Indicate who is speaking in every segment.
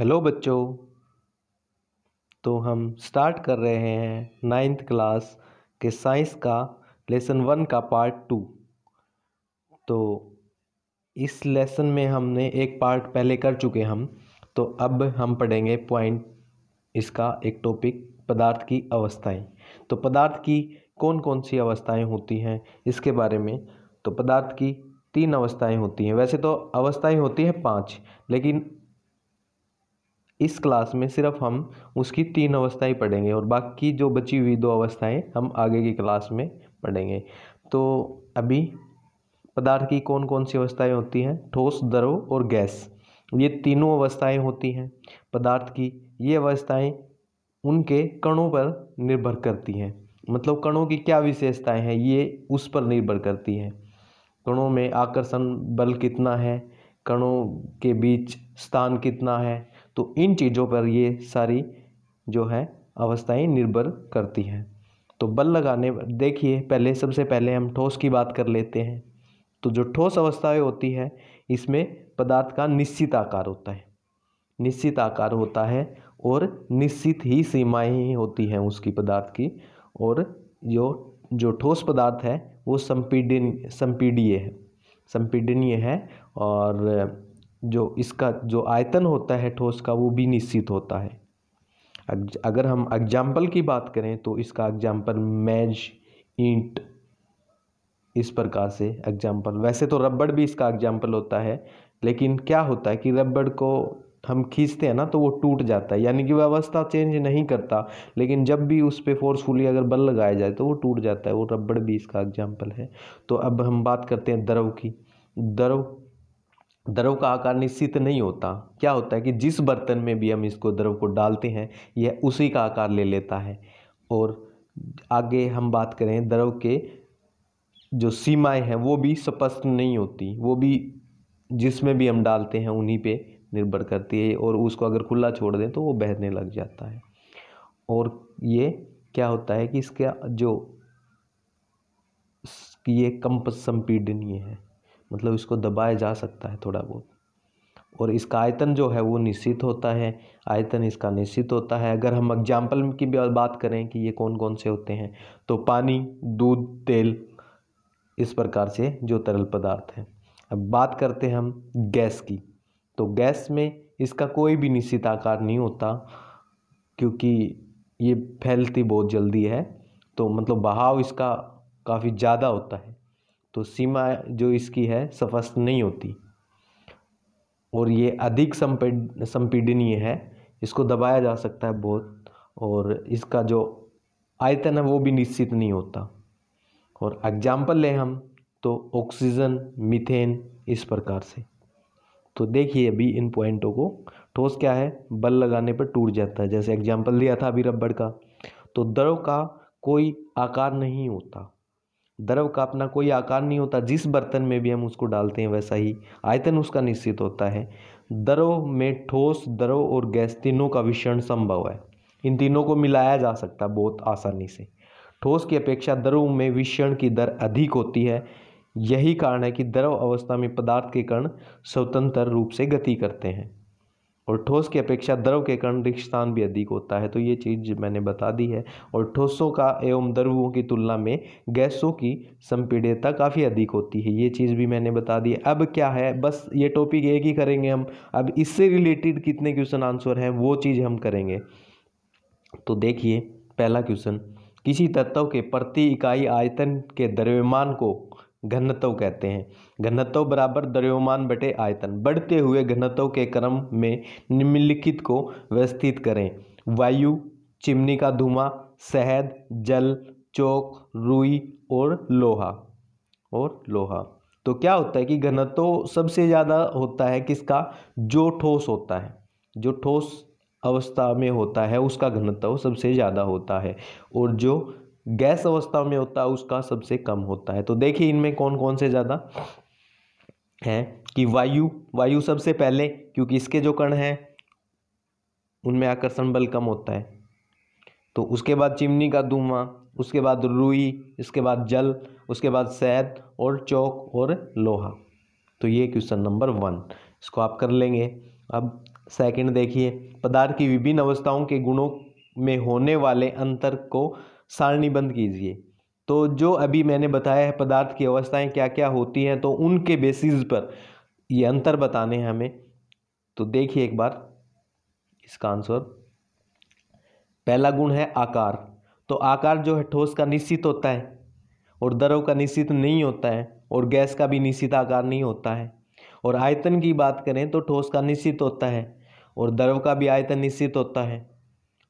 Speaker 1: hello बच्चों तो हम स्टार्ट कर रहे हैं नाइन्थ क्लास के साइंस का लेसन वन का पार्ट टू तो इस लेसन में हमने एक पार्ट पहले कर चुके हम तो अब हम पढ़ेंगे पॉइंट इसका एक टॉपिक पदार्थ की अवस्थाएं तो पदार्थ की कौन कौन सी अवस्थाएं होती हैं इसके बारे में तो पदार्थ की तीन अवस्थाएं होती हैं वैसे तो अवस्थाएं होती हैं पाँच लेकिन इस क्लास में सिर्फ हम उसकी तीन अवस्थाएं पढ़ेंगे और बाकी जो बची हुई दो अवस्थाएं हम आगे की क्लास में पढ़ेंगे तो अभी पदार्थ की कौन कौन सी अवस्थाएं होती हैं ठोस द्रव और गैस ये तीनों अवस्थाएं होती हैं पदार्थ की ये अवस्थाएं उनके कणों पर निर्भर करती हैं मतलब कणों की क्या विशेषताएँ हैं ये उस पर निर्भर करती हैं कणों में आकर्षण बल कितना है कणों के बीच स्थान कितना है तो इन चीज़ों पर ये सारी जो है अवस्थाएं निर्भर करती हैं तो बल लगाने देखिए पहले सबसे पहले हम ठोस की बात कर लेते हैं तो जो ठोस अवस्थाएं होती है इसमें पदार्थ का निश्चित आकार होता है निश्चित आकार होता है और निश्चित ही सीमाएं ही होती हैं उसकी पदार्थ की और जो जो ठोस पदार्थ है वो संपीडन संपीडीय है संपीडनीय है और जो इसका जो आयतन होता है ठोस का वो भी निश्चित होता है अगर हम एग्जाम्पल की बात करें तो इसका एग्जाम्पल मैज इंट इस प्रकार से एग्जाम्पल वैसे तो रबड़ भी इसका एग्जाम्पल होता है लेकिन क्या होता है कि रबड़ को हम खींचते हैं ना तो वो टूट जाता है यानी कि व्यवस्था अवस्था चेंज नहीं करता लेकिन जब भी उस पर फोर्सफुली अगर बल लगाया जाए तो वो टूट जाता है वो रबड़ भी इसका एग्जाम्पल है तो अब हम बात करते हैं द्रव की द्रव द्रव का आकार निश्चित नहीं होता क्या होता है कि जिस बर्तन में भी हम इसको द्रव को डालते हैं यह उसी का आकार ले लेता है और आगे हम बात करें द्रव के जो सीमाएं हैं वो भी स्पष्ट नहीं होती वो भी जिसमें भी हम डालते हैं उन्हीं पे निर्भर करती है और उसको अगर खुला छोड़ दें तो वो बहने लग जाता है और ये क्या होता है कि इसका जो ये कंप संपीडनीय है मतलब इसको दबाया जा सकता है थोड़ा बहुत और इसका आयतन जो है वो निश्चित होता है आयतन इसका निश्चित होता है अगर हम एग्जाम्पल की भी बात करें कि ये कौन कौन से होते हैं तो पानी दूध तेल इस प्रकार से जो तरल पदार्थ हैं अब बात करते हैं हम गैस की तो गैस में इसका कोई भी निश्चित आकार नहीं होता क्योंकि ये फैलती बहुत जल्दी है तो मतलब बहाव इसका काफ़ी ज़्यादा होता है तो सीमा जो इसकी है स्पष्ट नहीं होती और ये अधिक संपीड संपीडनीय है इसको दबाया जा सकता है बहुत और इसका जो आयतन है वो भी निश्चित नहीं होता और एग्जाम्पल लें हम तो ऑक्सीजन मीथेन इस प्रकार से तो देखिए अभी इन पॉइंटों को ठोस क्या है बल लगाने पर टूट जाता है जैसे एग्जाम्पल दिया था अभी रबड़ का तो दरों का कोई आकार नहीं होता द्रव का अपना कोई आकार नहीं होता जिस बर्तन में भी हम उसको डालते हैं वैसा ही आयतन उसका निश्चित होता है द्रव में ठोस द्रव और गैस तीनों का विषण संभव है इन तीनों को मिलाया जा सकता है बहुत आसानी से ठोस की अपेक्षा द्रव में विषण की दर अधिक होती है यही कारण है कि द्रव अवस्था में पदार्थ के कण स्वतंत्र रूप से गति करते हैं और ठोस की अपेक्षा द्रव के कारण रिक्त स्थान भी अधिक होता है तो ये चीज़ मैंने बता दी है और ठोसों का एवं द्रवों की तुलना में गैसों की संपीड्यता काफ़ी अधिक होती है ये चीज़ भी मैंने बता दी अब क्या है बस ये टॉपिक एक ही करेंगे हम अब इससे रिलेटेड कितने क्वेश्चन आंसर हैं वो चीज़ हम करेंगे तो देखिए पहला क्वेश्चन किसी तत्व के प्रति इकाई आयतन के द्रव्यमान को घनत्व कहते हैं घनत्व बराबर द्रव्यमान बटे आयतन बढ़ते हुए घनत्व के क्रम में निम्नलिखित को व्यवस्थित करें वायु चिमनी का धुआं शहद जल चौक रुई और लोहा और लोहा तो क्या होता है कि घनत्व सबसे ज़्यादा होता है किसका जो ठोस होता है जो ठोस अवस्था में होता है उसका घनत्व सबसे ज़्यादा होता है और जो गैस अवस्था में होता है उसका सबसे कम होता है तो देखिए इनमें कौन कौन से ज़्यादा हैं कि वायु वायु सबसे पहले क्योंकि इसके जो कण हैं उनमें आकर्षण बल कम होता है तो उसके बाद चिमनी का धुआं उसके बाद रुई इसके बाद जल उसके बाद शहद और चौक और लोहा तो ये क्वेश्चन नंबर वन इसको आप कर लेंगे अब सेकंड देखिए पदार्थ की विभिन्न अवस्थाओं के गुणों में होने वाले अंतर को सारणीबंद कीजिए तो जो अभी मैंने बताया है पदार्थ की अवस्थाएं क्या क्या होती हैं तो उनके बेसिस पर ये अंतर बताने हैं हमें तो देखिए एक बार इसका आंसर पहला गुण है आकार तो आकार जो है ठोस का निश्चित होता है और दरों का निश्चित नहीं होता है और गैस का भी निश्चित आकार नहीं होता है और आयतन की बात करें तो ठोस का निश्चित होता है और द्रव का भी आयतन निश्चित होता है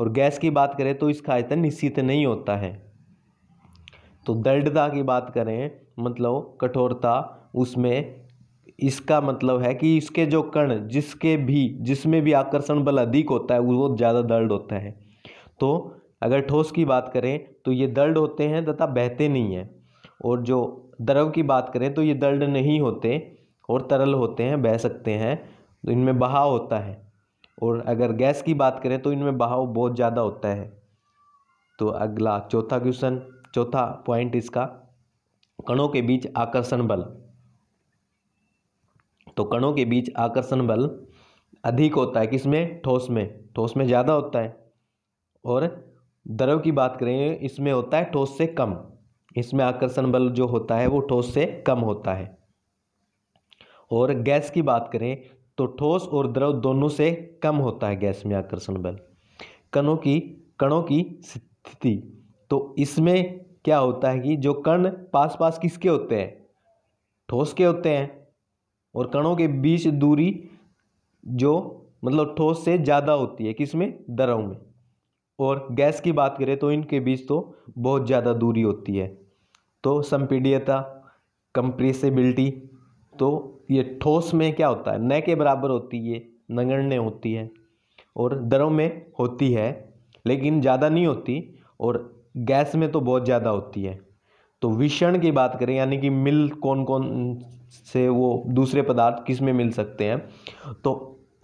Speaker 1: और गैस की बात करें तो इसका आयतन निश्चित नहीं होता है तो दृढ़ता की बात करें मतलब कठोरता उसमें इसका मतलब है कि इसके जो कण जिसके भी जिसमें भी आकर्षण बल अधिक होता है वो ज़्यादा दर्द होता है तो अगर ठोस की बात करें तो ये दर्द होते हैं तथा बहते नहीं हैं और जो द्रव की बात करें तो ये दर्द नहीं होते और तरल होते हैं बह सकते हैं तो इनमें बहाव होता है और अगर गैस की बात करें तो इनमें बहाव बहुत ज़्यादा होता है तो अगला चौथा क्वेश्चन चौथा पॉइंट इसका कणों के बीच आकर्षण बल तो कणों के बीच आकर्षण बल अधिक होता है किसमें ठोस में ठोस में ज़्यादा होता है और द्रव की बात करें इसमें होता है ठोस से कम इसमें आकर्षण बल जो होता है वो ठोस से कम होता है और गैस की बात करें तो ठोस और द्रव दोनों से कम होता है गैस में आकर्षण बल कणों की कणों की स्थिति तो इसमें क्या होता है कि जो कण पास पास किसके होते हैं ठोस के होते हैं और कणों के बीच दूरी जो मतलब ठोस से ज़्यादा होती है किसमें द्रव में और गैस की बात करें तो इनके बीच तो बहुत ज़्यादा दूरी होती है तो संपीडियता कंप्रेसिबिलिटी तो ये ठोस में क्या होता है न के बराबर होती है नगण्य होती है और दरों में होती है लेकिन ज़्यादा नहीं होती और गैस में तो बहुत ज़्यादा होती है तो विषण की बात करें यानी कि मिल कौन कौन से वो दूसरे पदार्थ किस में मिल सकते हैं तो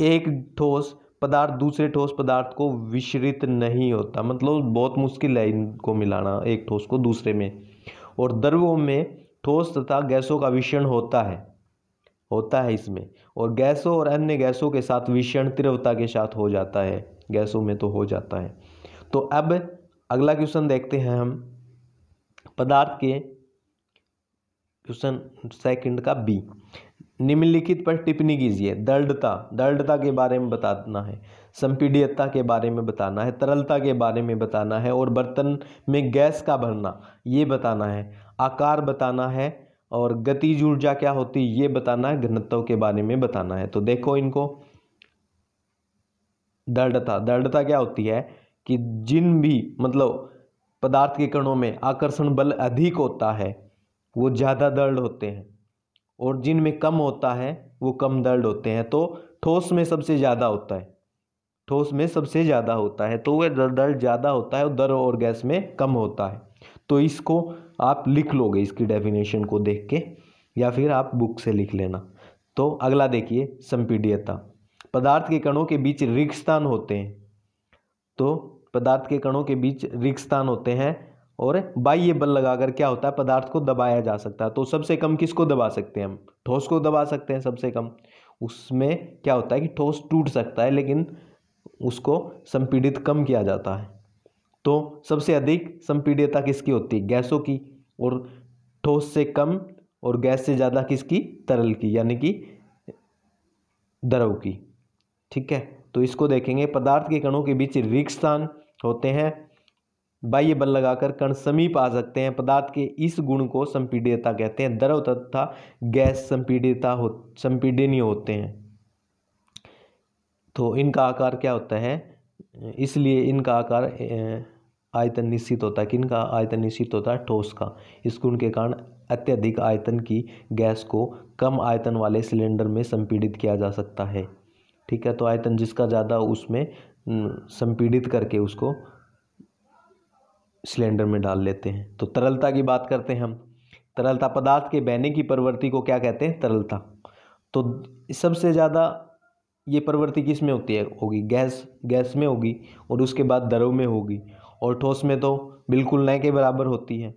Speaker 1: एक ठोस पदार्थ दूसरे ठोस पदार्थ को विश्रित नहीं होता मतलब बहुत मुश्किल है इनको मिलाना एक ठोस को दूसरे में और द्रवों में ठोस तथा गैसों का विषण होता है होता है इसमें और गैसों और अन्य गैसों के साथ विषण तीव्रता के साथ हो जाता है गैसों में तो हो जाता है तो अब अगला क्वेश्चन देखते हैं हम पदार्थ के क्वेश्चन सेकंड का बी निम्नलिखित पर टिप्पणी कीजिए दृढ़ता दृढ़ता के बारे में बताना है संपीडियता के बारे में बताना है तरलता के बारे में बताना है और बर्तन में गैस का भरना ये बताना है आकार बताना है और गतिज ऊर्जा क्या होती है ये बताना है घनत्व के बारे में बताना है तो देखो इनको दृढ़ता दृढ़ता क्या होती है कि जिन भी मतलब पदार्थ के कणों में आकर्षण बल अधिक होता है वो ज़्यादा दृढ़ होते हैं और जिनमें कम होता है वो कम दर्द होते हैं तो ठोस में सबसे ज़्यादा होता है ठोस में सबसे ज़्यादा होता है तो वह दर्द ज़्यादा होता है और दर और गैस में कम होता है तो इसको आप लिख लोगे इसकी डेफिनेशन को देख के या फिर आप बुक से लिख लेना तो अगला देखिए संपीडियता पदार्थ के कणों के बीच रिक्स्थान होते हैं तो पदार्थ के कणों के बीच रिक्स्थान होते हैं और बाह्य बल लगाकर क्या होता है पदार्थ को दबाया जा सकता है तो सबसे कम किसको दबा सकते हैं हम ठोस को दबा सकते हैं सबसे कम उसमें क्या होता है कि ठोस टूट सकता है लेकिन उसको संपीड़ित कम किया जाता है तो सबसे अधिक संपीडियता किसकी होती है गैसों की और ठोस से कम और गैस से ज़्यादा किसकी तरल की यानी कि द्रव की ठीक है तो इसको देखेंगे पदार्थ के कणों के बीच रिक्त स्थान होते हैं बाह्य बल लगाकर कण समीप आ सकते हैं पदार्थ के इस गुण को संपीड्यता कहते हैं द्रव तथा गैस संपीडियता हो संपीडनीय होते हैं तो इनका आकार क्या होता है इसलिए इनका आकार आयतन निश्चित होता है किन का आयतन निश्चित होता है ठोस का इस गुण के कारण अत्यधिक आयतन की गैस को कम आयतन वाले सिलेंडर में संपीड़ित किया जा सकता है ठीक है तो आयतन जिसका ज़्यादा उसमें संपीड़ित करके उसको सिलेंडर में डाल लेते हैं तो तरलता की बात करते हैं हम तरलता पदार्थ के बहने की प्रवृत्ति को क्या कहते हैं तरलता तो सबसे ज़्यादा ये प्रवृत्ति किस में होती है होगी गैस गैस में होगी और उसके बाद द्रव में होगी और ठोस में तो बिल्कुल न के बराबर होती है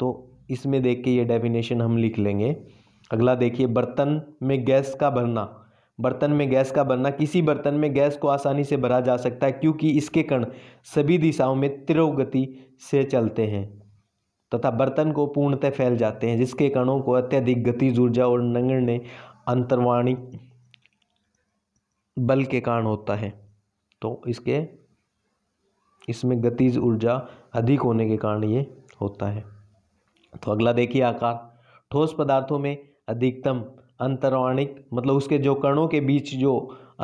Speaker 1: तो इसमें देख के ये डेफिनेशन हम लिख लेंगे अगला देखिए बर्तन में गैस का भरना बर्तन में गैस का भरना किसी बर्तन में गैस को आसानी से भरा जा सकता है क्योंकि इसके कण सभी दिशाओं में तिरोगति से चलते हैं तथा बर्तन को पूर्णतः फैल जाते हैं जिसके कणों को अत्यधिक गति ऊर्जा और नगण्य अंतर्वाणी बल के कारण होता है तो इसके इसमें गतिज ऊर्जा अधिक होने के कारण ये होता है तो अगला देखिए आकार ठोस पदार्थों में अधिकतम अंतर्वाणिक मतलब उसके जो कणों के बीच जो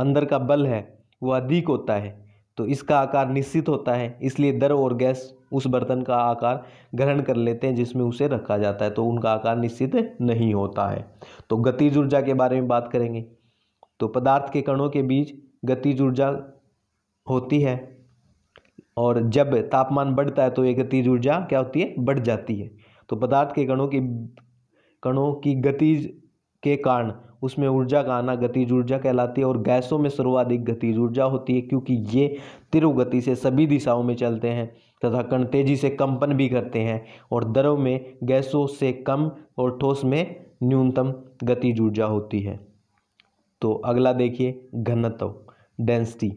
Speaker 1: अंदर का बल है वो अधिक होता है तो इसका आकार निश्चित होता है इसलिए दर और गैस उस बर्तन का आकार ग्रहण कर लेते हैं जिसमें उसे रखा जाता है तो उनका आकार निश्चित नहीं होता है तो गतिज ऊर्जा के बारे में बात करेंगे तो पदार्थ के कणों के बीच गतिज ऊर्जा होती है और जब तापमान बढ़ता है तो ये गतिज ऊर्जा क्या होती है बढ़ जाती है तो पदार्थ के कणों की कणों की गतिज के कारण उसमें ऊर्जा का आना गतिज ऊर्जा कहलाती है और गैसों में सर्वाधिक गतिज ऊर्जा होती है क्योंकि ये तिरुगति गति से सभी दिशाओं में चलते हैं तथा कण तेजी से कंपन भी करते हैं और दरों में गैसों से कम और ठोस में न्यूनतम गतिज ऊर्जा होती है तो अगला देखिए घनत्व डेंसिटी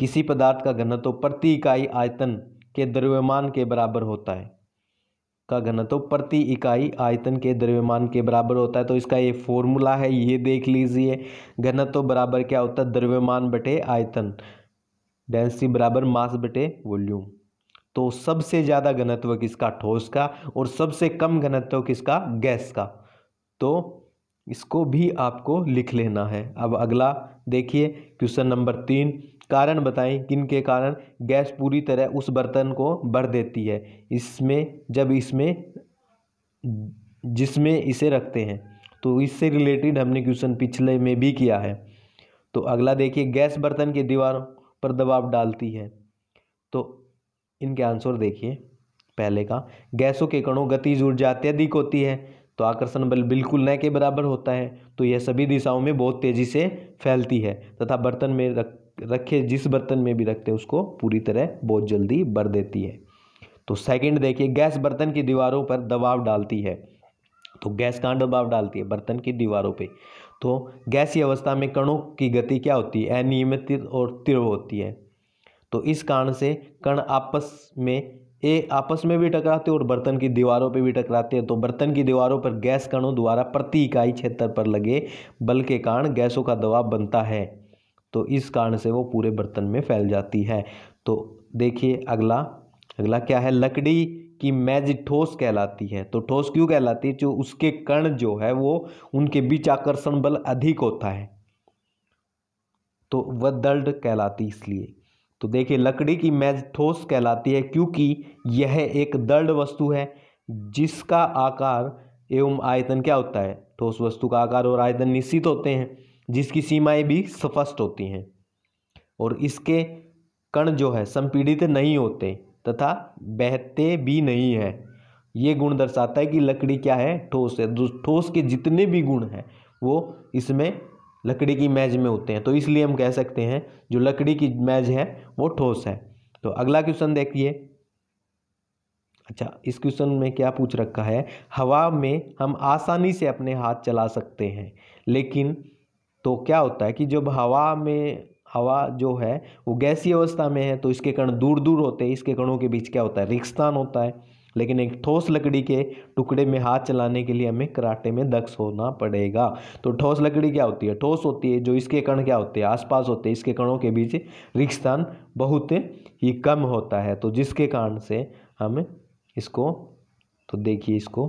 Speaker 1: किसी पदार्थ का घनत्व प्रति इकाई आयतन के द्रव्यमान के बराबर होता है का घनत्व प्रति इकाई आयतन के द्रव्यमान के बराबर होता है तो इसका ये फॉर्मूला है ये देख लीजिए घनत्व बराबर क्या होता है द्रव्यमान बटे आयतन डेंसिटी बराबर मास बटे वॉल्यूम तो सबसे ज़्यादा घनत्व किसका ठोस का और सबसे कम घनत्व किसका गैस का तो इसको भी आपको लिख लेना है अब अगला देखिए क्वेश्चन नंबर तीन कारण बताएं किन के कारण गैस पूरी तरह उस बर्तन को भर देती है इसमें जब इसमें जिसमें इसे रखते हैं तो इससे रिलेटेड हमने क्वेश्चन पिछले में भी किया है तो अगला देखिए गैस बर्तन की दीवारों पर दबाव डालती है तो इनके आंसर देखिए पहले का गैसों के कणों गतिज ऊर्जा अत्यधिक होती है तो आकर्षण बल बिल्कुल न के बराबर होता है तो यह सभी दिशाओं में बहुत तेज़ी से फैलती है तथा बर्तन में रख रखे जिस बर्तन में भी रखते हैं उसको पूरी तरह बहुत जल्दी भर देती है तो सेकंड देखिए गैस बर्तन की दीवारों पर दबाव डालती है तो गैस कहाँ दबाव डालती है बर्तन की दीवारों पे तो गैसी अवस्था में कणों की गति क्या होती है अनियमित और तीव्र होती है तो इस कारण से कण आपस में ए आपस में भी टकराते और बर्तन की दीवारों पर भी टकराते हैं तो बर्तन की दीवारों पर गैस कणों द्वारा प्रति इकाई क्षेत्र पर लगे बल के कारण गैसों का दबाव बनता है तो इस कारण से वो पूरे बर्तन में फैल जाती है तो देखिए अगला अगला क्या है लकड़ी की मैज ठोस कहलाती है तो ठोस क्यों कहलाती है जो उसके कण जो है वो उनके बीच आकर्षण बल अधिक होता है तो वह दल्ड कहलाती इसलिए तो देखिए लकड़ी की मैज ठोस कहलाती है क्योंकि यह एक दल्ड वस्तु है जिसका आकार एवं आयतन क्या होता है ठोस वस्तु का आकार और आयतन निश्चित होते हैं जिसकी सीमाएं भी स्पष्ट होती हैं और इसके कण जो है संपीड़ित नहीं होते तथा बहते भी नहीं है ये गुण दर्शाता है कि लकड़ी क्या है ठोस है ठोस के जितने भी गुण हैं वो इसमें लकड़ी की मैज में होते हैं तो इसलिए हम कह सकते हैं जो लकड़ी की मैज है वो ठोस है तो अगला क्वेश्चन देखिए अच्छा इस क्वेश्चन में क्या पूछ रखा है हवा में हम आसानी से अपने हाथ चला सकते हैं लेकिन तो क्या होता है कि जब हवा में हवा जो है वो गैसीय अवस्था में है तो इसके कण दूर दूर होते हैं इसके कणों के बीच क्या होता है रिक्सतान होता है लेकिन एक ठोस लकड़ी के टुकड़े में हाथ चलाने के लिए हमें कराटे में दक्ष होना पड़ेगा तो ठोस लकड़ी क्या होती है ठोस होती है जो इसके कण क्या होते हैं आसपास होते हैं इसके कणों के बीच रिक्सतान बहुत ही कम होता है तो जिसके कारण से हम इसको तो देखिए इसको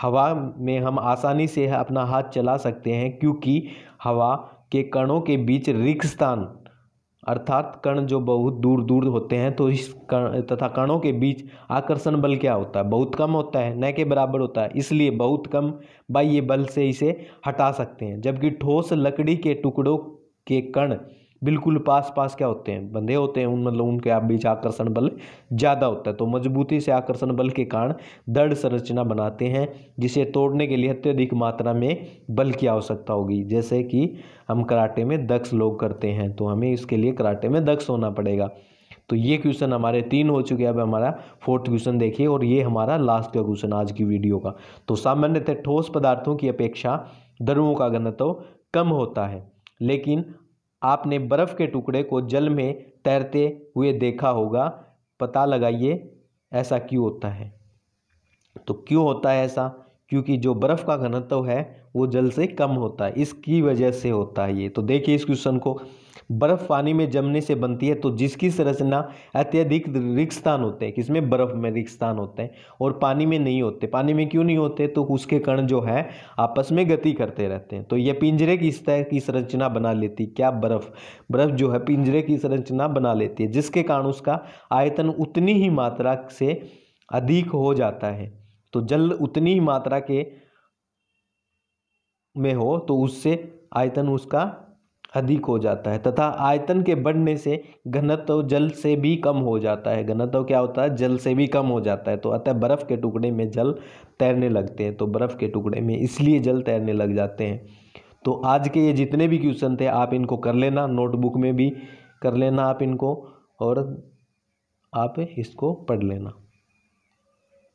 Speaker 1: हवा में हम आसानी से अपना हाथ चला सकते हैं क्योंकि हवा के कणों के बीच रिक्त स्थान अर्थात कण जो बहुत दूर दूर होते हैं तो इस कण तथा कणों के बीच आकर्षण बल क्या होता है बहुत कम होता है न के बराबर होता है इसलिए बहुत कम बाह्य बल से इसे हटा सकते हैं जबकि ठोस लकड़ी के टुकड़ों के कण बिल्कुल पास पास क्या होते हैं बंधे होते हैं उन मतलब उनके आप बीच आकर्षण बल ज़्यादा होता है तो मजबूती से आकर्षण बल के कारण दृढ़ संरचना बनाते हैं जिसे तोड़ने के लिए अत्यधिक मात्रा में बल की आवश्यकता होगी जैसे कि हम कराटे में दक्ष लोग करते हैं तो हमें इसके लिए कराटे में दक्ष होना पड़ेगा तो ये क्वेश्चन हमारे तीन हो चुके हैं अब हमारा फोर्थ क्वेश्चन देखिए और ये हमारा लास्ट का क्वेश्चन आज की वीडियो का तो सामान्यतः ठोस पदार्थों की अपेक्षा द्रवों का घनत्व कम होता है लेकिन आपने बर्फ़ के टुकड़े को जल में तैरते हुए देखा होगा पता लगाइए ऐसा क्यों होता है तो क्यों होता है ऐसा क्योंकि जो बर्फ़ का घनत्व है वो जल से कम होता है इसकी वजह से होता है ये तो देखिए इस क्वेश्चन को बर्फ़ पानी में जमने से बनती है तो जिसकी संरचना अत्यधिक रिक्स्थान होते हैं किसमें बर्फ़ में रिक्स्थान होते हैं और पानी में नहीं होते पानी में क्यों नहीं होते तो उसके कण जो है आपस में गति करते रहते हैं तो यह पिंजरे की तरह की संरचना बना लेती क्या बर्फ़ बर्फ़ जो है पिंजरे की संरचना बना लेती है जिसके कारण उसका आयतन उतनी ही मात्रा से अधिक हो जाता है तो जल उतनी ही मात्रा के में हो तो उससे आयतन उसका अधिक हो जाता है तथा आयतन के बढ़ने से घनत्व जल से भी कम हो जाता है घनत्व क्या होता है जल से भी कम हो जाता है तो अतः बर्फ़ के टुकड़े में जल तैरने लगते हैं तो बर्फ़ के टुकड़े में इसलिए जल तैरने लग जाते हैं तो आज के ये जितने भी क्वेश्चन थे आप इनको कर लेना नोटबुक में भी कर लेना आप इनको और आप इसको पढ़ लेना